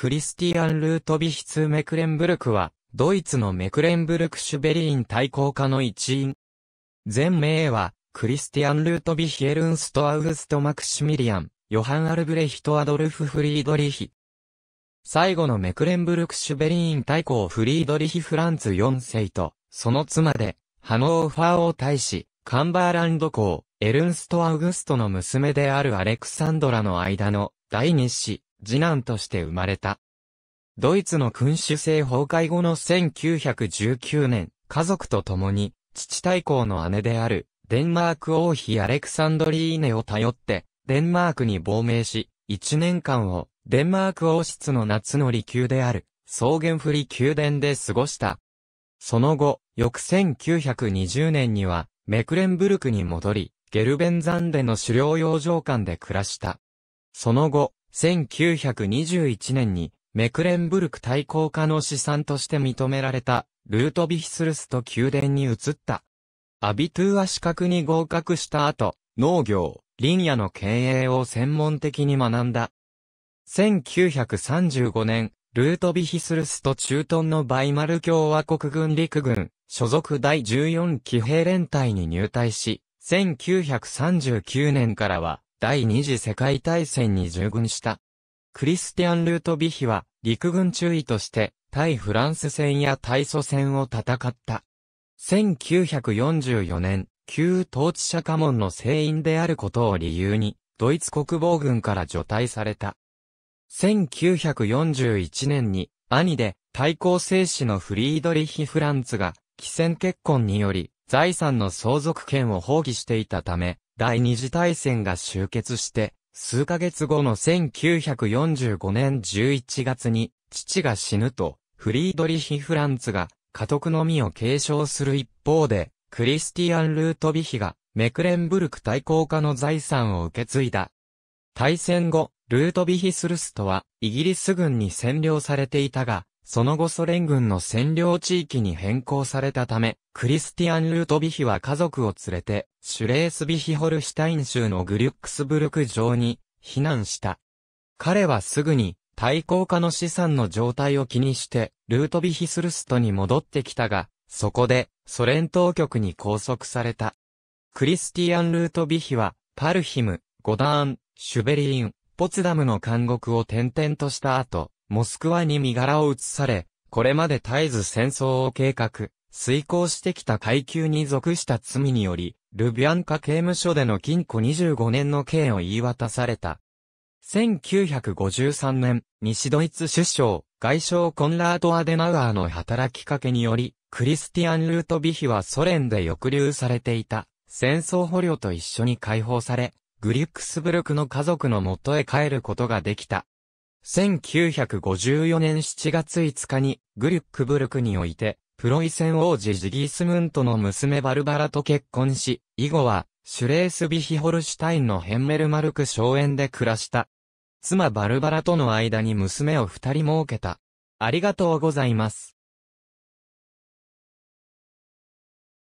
クリスティアン・ルートビヒツ・メクレンブルクは、ドイツのメクレンブルク・シュベリーン対抗家の一員。全名は、クリスティアン・ルートビヒ・エルンスト・アウグスト・マクシミリアン、ヨハン・アルブレヒト・アドルフ・フリードリヒ。最後のメクレンブルク・シュベリーン対抗フリードリヒ・フランツ4世と、その妻で、ハノーファー王大使、カンバーランド公、エルンスト・アウグストの娘であるアレクサンドラの間の第二子、次男として生まれた。ドイツの君主制崩壊後の1919年、家族と共に、父大公の姉である、デンマーク王妃アレクサンドリーネを頼って、デンマークに亡命し、1年間を、デンマーク王室の夏の離宮である、草原振り宮殿で過ごした。その後、翌1920年には、メクレンブルクに戻り、ゲルベンザンデの狩猟養生館で暮らした。その後、1921年にメクレンブルク対抗家の資産として認められたルートビヒスルスト宮殿に移った。アビトゥーア資格に合格した後、農業、林野の経営を専門的に学んだ。1935年、ルートビヒスルスト中東のバイマル共和国軍陸軍、所属第14騎兵連隊に入隊し、1939年からは、第二次世界大戦に従軍した。クリスティアン・ルートビヒは陸軍中尉として対フランス戦や対ソ戦を戦った。1944年、旧統治者家門の聖員であることを理由に、ドイツ国防軍から除隊された。1941年に、兄で対抗生死のフリードリヒ・フランツが、既戦結婚により、財産の相続権を放棄していたため、第二次大戦が終結して、数ヶ月後の1945年11月に、父が死ぬと、フリードリヒ・フランツが、家督のみを継承する一方で、クリスティアン・ルートビヒが、メクレンブルク対抗家の財産を受け継いだ。大戦後、ルートビヒ・スルストは、イギリス軍に占領されていたが、その後ソ連軍の占領地域に変更されたため、クリスティアン・ルートビヒは家族を連れて、シュレースビヒホルシュタイン州のグリュックスブルク城に避難した。彼はすぐに、対抗家の資産の状態を気にして、ルートビヒスルストに戻ってきたが、そこで、ソ連当局に拘束された。クリスティアン・ルートビヒは、パルヒム、ゴダーン、シュベリーン、ポツダムの監獄を転々とした後、モスクワに身柄を移され、これまで絶えず戦争を計画、遂行してきた階級に属した罪により、ルビアンカ刑務所での禁錮25年の刑を言い渡された。1953年、西ドイツ首相、外相コンラート・アデナウアーの働きかけにより、クリスティアン・ルートビヒはソ連で抑留されていた、戦争捕虜と一緒に解放され、グリュックスブルクの家族の元へ帰ることができた。1954年7月5日にグリュックブルクにおいて、プロイセン王子ジギースムントの娘バルバラと結婚し、以後はシュレースビヒホルシュタインのヘンメルマルク荘園で暮らした。妻バルバラとの間に娘を二人設けた。ありがとうございます。